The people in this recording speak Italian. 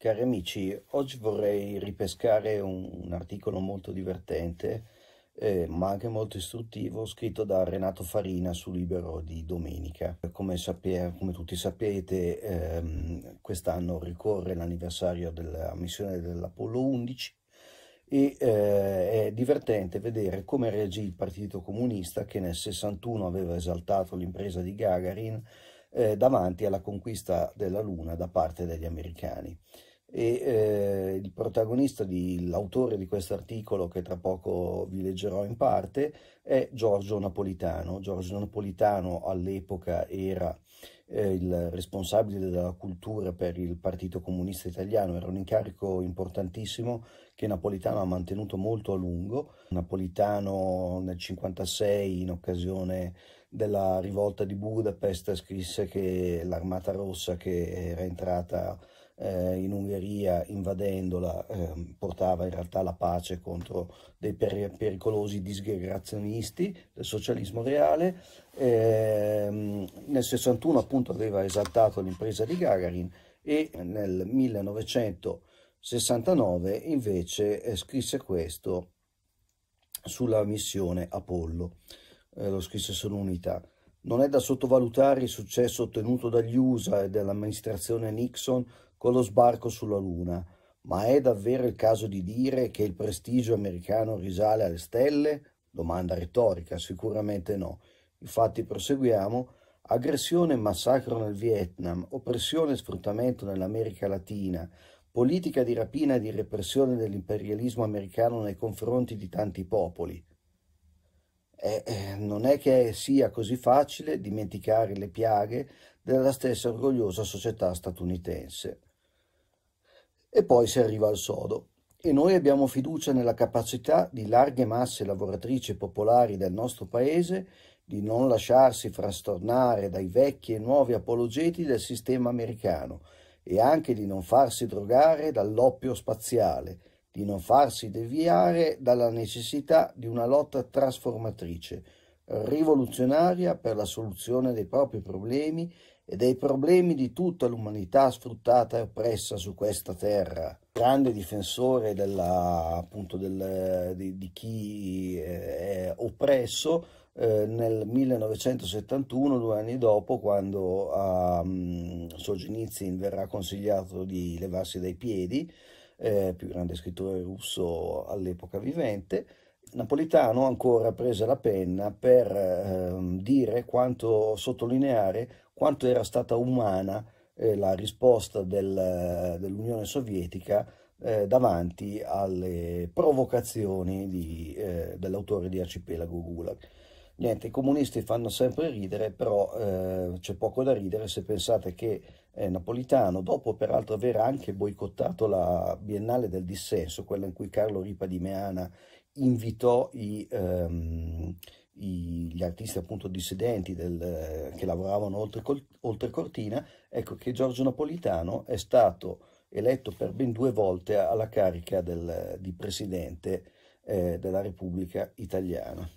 Cari amici, oggi vorrei ripescare un, un articolo molto divertente, eh, ma anche molto istruttivo, scritto da Renato Farina su Libero di domenica. Come, sapere, come tutti sapete, ehm, quest'anno ricorre l'anniversario della missione dell'Apollo 11 e eh, è divertente vedere come reagì il Partito Comunista che nel 61 aveva esaltato l'impresa di Gagarin eh, davanti alla conquista della Luna da parte degli americani. E, eh, il protagonista, di, l'autore di questo articolo che tra poco vi leggerò in parte, è Giorgio Napolitano. Giorgio Napolitano all'epoca era eh, il responsabile della cultura per il Partito Comunista Italiano, era un incarico importantissimo che Napolitano ha mantenuto molto a lungo. Napolitano nel 1956 in occasione della rivolta di Budapest scrisse che l'armata rossa che era entrata eh, in Ungheria invadendola eh, portava in realtà la pace contro dei per pericolosi disgregazionisti del socialismo reale. Eh, nel 61 appunto aveva esaltato l'impresa di Gagarin e nel 1969 invece eh, scrisse questo sulla missione Apollo eh, lo scrisse sull'unità. Non è da sottovalutare il successo ottenuto dagli USA e dall'amministrazione Nixon con lo sbarco sulla Luna, ma è davvero il caso di dire che il prestigio americano risale alle stelle? Domanda retorica, sicuramente no. Infatti proseguiamo. Aggressione e massacro nel Vietnam, oppressione e sfruttamento nell'America Latina, politica di rapina e di repressione dell'imperialismo americano nei confronti di tanti popoli. Eh, eh, non è che sia così facile dimenticare le piaghe della stessa orgogliosa società statunitense. E poi si arriva al sodo. E noi abbiamo fiducia nella capacità di larghe masse lavoratrici popolari del nostro paese di non lasciarsi frastornare dai vecchi e nuovi apologeti del sistema americano e anche di non farsi drogare dall'oppio spaziale, di non farsi deviare dalla necessità di una lotta trasformatrice, rivoluzionaria per la soluzione dei propri problemi e dei problemi di tutta l'umanità sfruttata e oppressa su questa terra. Grande difensore della, appunto del, di, di, chi eh, è oppresso eh, nel 1971, due anni dopo, quando a um, Solzhenitsyn verrà consigliato di levarsi dai piedi, eh, più grande scrittore russo all'epoca vivente, Napolitano ancora prese la penna per eh, dire quanto, sottolineare quanto era stata umana eh, la risposta del, dell'Unione Sovietica eh, davanti alle provocazioni di, eh, dell'autore di Arcipelago Gulag. Niente, i comunisti fanno sempre ridere, però eh, c'è poco da ridere se pensate che eh, Napolitano, dopo peraltro aver anche boicottato la Biennale del Dissenso, quella in cui Carlo Ripa di Meana invitò i, ehm, i, gli artisti appunto dissidenti del, eh, che lavoravano oltre, col, oltre, Cortina, ecco che Giorgio Napolitano è stato eletto per ben due volte alla carica del, di presidente eh, della Repubblica Italiana.